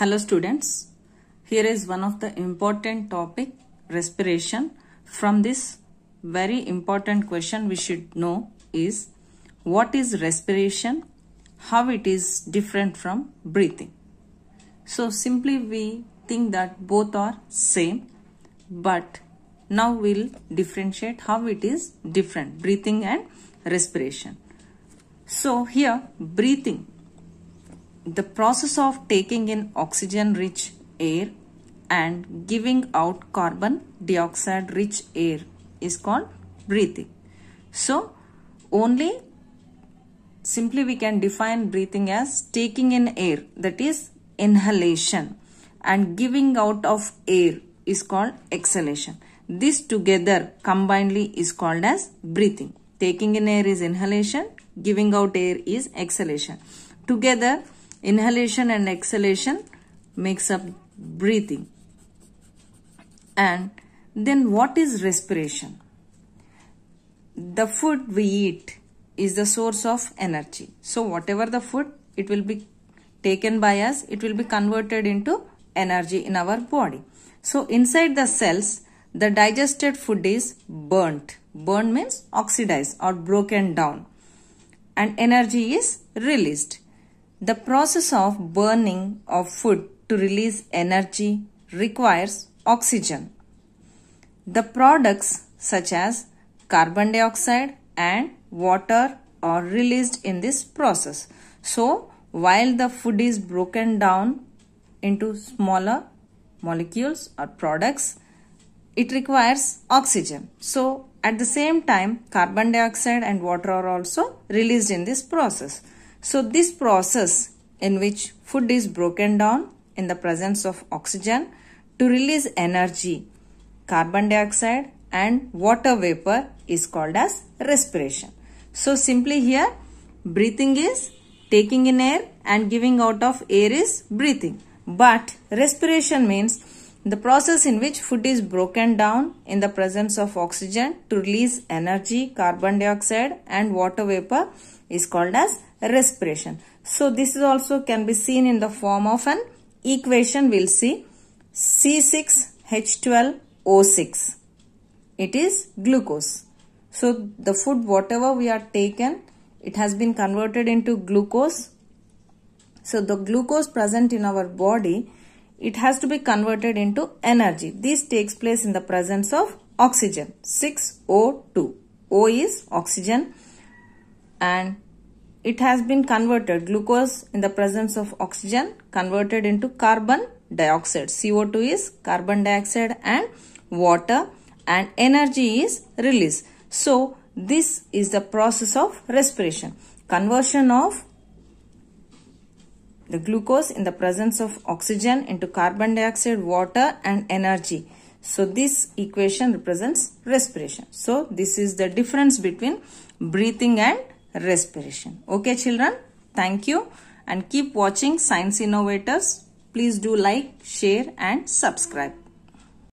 Hello students, here is one of the important topic respiration. From this very important question we should know is what is respiration, how it is different from breathing. So simply we think that both are same but now we'll differentiate how it is different breathing and respiration. So here breathing the process of taking in oxygen rich air and giving out carbon dioxide rich air is called breathing. So only simply we can define breathing as taking in air that is inhalation and giving out of air is called exhalation. This together combinedly is called as breathing. Taking in air is inhalation, giving out air is exhalation. Together Inhalation and exhalation makes up breathing. And then what is respiration? The food we eat is the source of energy. So whatever the food, it will be taken by us, it will be converted into energy in our body. So inside the cells, the digested food is burnt. Burn means oxidized or broken down and energy is released. The process of burning of food to release energy requires oxygen. The products such as carbon dioxide and water are released in this process. So, while the food is broken down into smaller molecules or products, it requires oxygen. So, at the same time, carbon dioxide and water are also released in this process. So this process in which food is broken down in the presence of oxygen to release energy, carbon dioxide and water vapor is called as respiration. So simply here breathing is taking in air and giving out of air is breathing. But respiration means the process in which food is broken down in the presence of oxygen to release energy, carbon dioxide and water vapor is called as respiration. So this is also can be seen in the form of an equation we'll see C6H12O6. It is glucose. So the food whatever we are taken it has been converted into glucose. So the glucose present in our body it has to be converted into energy. This takes place in the presence of oxygen 6O2. O is oxygen and it has been converted glucose in the presence of oxygen converted into carbon dioxide CO2 is carbon dioxide and water and energy is released. So this is the process of respiration. Conversion of the glucose in the presence of oxygen into carbon dioxide, water and energy. So this equation represents respiration. So this is the difference between breathing and respiration. Okay children, thank you and keep watching Science Innovators. Please do like, share and subscribe.